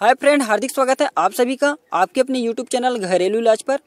hi friend हार्दिक स्वागत है आप सभी का आपके अपने यूट्यूब चैनल घरेलू इलाज पर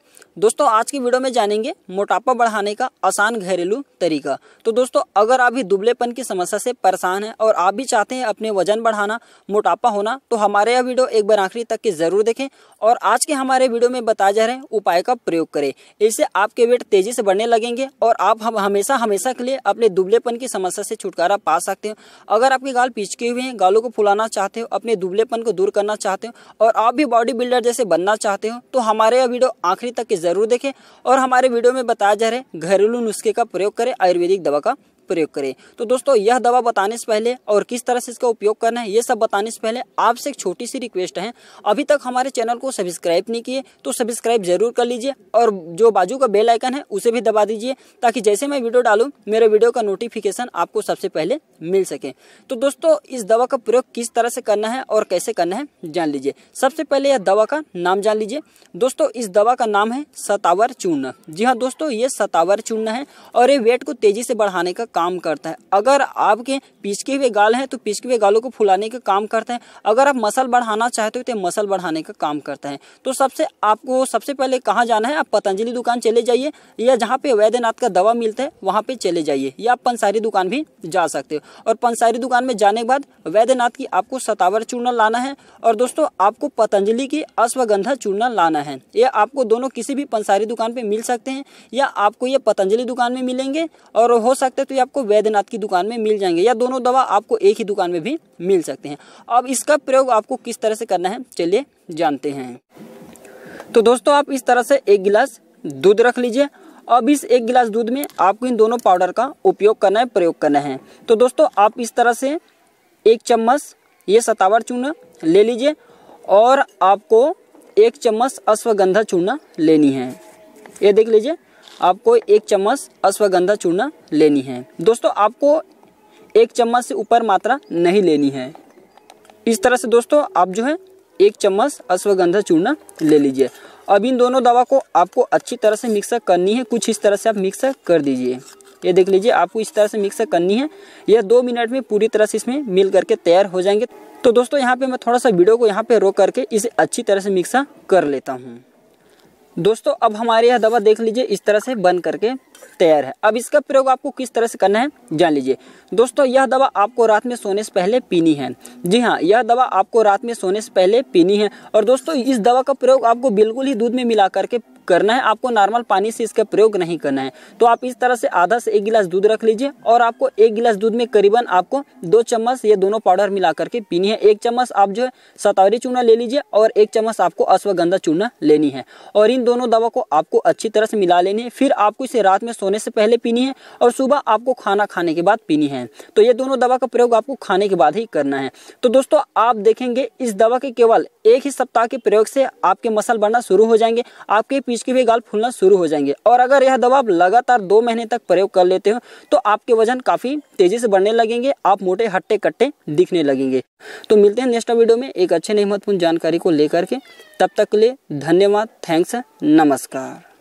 दोस्तों आज की वीडियो में जानेंगे मोटापा बढ़ाने का आसान घरेलू तरीका तो दोस्तों अगर आप भी दुबलेपन की समस्या से परेशान हैं और आप भी चाहते हैं अपने वजन बढ़ाना मोटापा होना तो हमारे यह वीडियो एक बार आखिरी तक के ज़रूर देखें और आज के हमारे वीडियो में बताए जा रहे हैं उपाय का प्रयोग करें इससे आपके वेट तेज़ी से बढ़ने लगेंगे और आप हम हमेशा हमेशा के लिए अपने दुबलेपन की समस्या से छुटकारा पा सकते हो अगर आपके गाल पिचके हुए हैं गालों को फुलाना चाहते हो अपने दुबलेपन को दूर करना चाहते हो और आप भी बॉडी बिल्डर जैसे बनना चाहते हो तो हमारे यह वीडियो आखिरी तक की ज़रूर देखें और हमारे वीडियो में बताया जा रहे घरेलू नुस्खे का प्रयोग करें आयुर्वेदिक दवा का प्रयोग करें तो दोस्तों यह दवा बताने से पहले और किस तरह से इसका उपयोग करना है ये सब बताने से पहले आपसे एक छोटी सी रिक्वेस्ट है अभी तक हमारे चैनल को सब्सक्राइब नहीं किए तो सब्सक्राइब जरूर कर लीजिए और जो बाजू का बेल आइकन है उसे भी दबा दीजिए ताकि जैसे मैं वीडियो डालूँ मेरे वीडियो का नोटिफिकेशन आपको सबसे पहले मिल सके तो दोस्तों इस दवा का प्रयोग किस तरह से करना है और कैसे करना है जान लीजिए सबसे पहले यह दवा का नाम जान लीजिए दोस्तों इस दवा का नाम है सतावर चूर्ण जी हाँ दोस्तों ये सतावर चूर्ण है और ये वेट को तेजी से बढ़ाने का काम करता है अगर आपके पिचके हुए गाल हैं तो पिचके हुए गालों को फुलाने का काम करता है अगर आप मसल बढ़ाना चाहते हो तो मसल बढ़ाने का काम करता है तो सबसे आपको सबसे पहले कहाँ जाना है आप पतंजलि दुकान चले जाइए या जहाँ पे वैद्यनाथ का दवा मिलता है वहाँ पे चले जाइए या आप पंसारी दुकान भी जा सकते हो और पंसारी दुकान में जाने के बाद वैद्यनाथ की आपको सतावर चूर्ण लाना है और दोस्तों आपको पतंजलि की अश्वगंधा चूर्ण लाना है ये आपको दोनों किसी भी पंसारी दुकान पर मिल सकते हैं या आपको ये पतंजलि दुकान में मिलेंगे और हो सकता है तो आपको वैद्यनाथ की दुकान में मिल जाएंगे या दोनों दवा आपको एक ही दुकान में भी मिल सकते हैं अब इसका प्रयोग आपको किस तरह से करना है चलिए जानते हैं तो दोस्तों आप इस तरह से एक गिलास दूध रख लीजिए अब इस एक गिलास दूध में आपको इन दोनों पाउडर का उपयोग करना है प्रयोग करना है तो दोस्तों आप इस तरह से एक चम्मच ये सतावर चूर्ण ले लीजिए और आपको एक चम्मच अश्वगंधा चूर्ण लेनी है ये देख लीजिए आपको एक चम्मच अश्वगंधा चूर्ण लेनी है दोस्तों आपको एक चम्मच से ऊपर मात्रा नहीं लेनी है इस तरह से दोस्तों आप जो है एक चम्मच अश्वगंधा चूर्ण ले लीजिए अब इन दोनों दवा को आपको अच्छी तरह से मिक्सर करनी है कुछ इस तरह से आप मिक्सर कर दीजिए ये देख लीजिए आपको इस तरह से मिक्सर करनी है यह दो मिनट में पूरी तरह से इसमें मिल करके तैयार हो जाएंगे तो दोस्तों यहाँ पे मैं थोड़ा सा वीडियो को यहाँ पे रोक करके इसे अच्छी तरह से मिक्सर कर लेता हूँ दोस्तों अब हमारे यह दवा देख लीजिए इस तरह से बन करके तैयार है अब इसका प्रयोग आपको किस तरह से करना है जान लीजिए दोस्तों यह दवा आपको रात में सोने से पहले पीनी है जी हाँ यह दवा आपको रात में सोने से पहले पीनी है और दोस्तों इस दवा का प्रयोग आपको बिल्कुल ही दूध में मिला करके करना है आपको नॉर्मल पानी से इसका प्रयोग नहीं करना है तो आप इस तरह से आधा से एक गिलास दूध रख लीजिए और आपको एक गिलास दूध में करीबन आपको दो चम्मच ये दोनों पाउडर मिला करके पीनी है एक चम्मच आप जो है सतावरी चूना ले लीजिए और एक चम्मच आपको अश्वगंधा चूना लेनी है और इन दोनों दवा को आपको अच्छी तरह से मिला लेनी है फिर आपको इसे रात में सोने से पहले पीनी है और सुबह आपको खाना खाने के बाद पीनी है तो ये दोनों दवा का प्रयोग आपको खाने के बाद ही करना है तो दोस्तों आप देखेंगे इस दवा के केवल एक ही सप्ताह के प्रयोग से आपके मसल बढ़ना शुरू हो जाएंगे आपके पीछ के भी गाल फूलना शुरू हो जाएंगे और अगर यह दवा आप लगातार दो महीने तक प्रयोग कर लेते हो तो आपके वजन काफ़ी तेज़ी से बढ़ने लगेंगे आप मोटे हट्टे कट्टे दिखने लगेंगे तो मिलते हैं नेक्स्ट वीडियो में एक अच्छे नहीं महत्वपूर्ण जानकारी को लेकर के तब तक के लिए धन्यवाद थैंक्स नमस्कार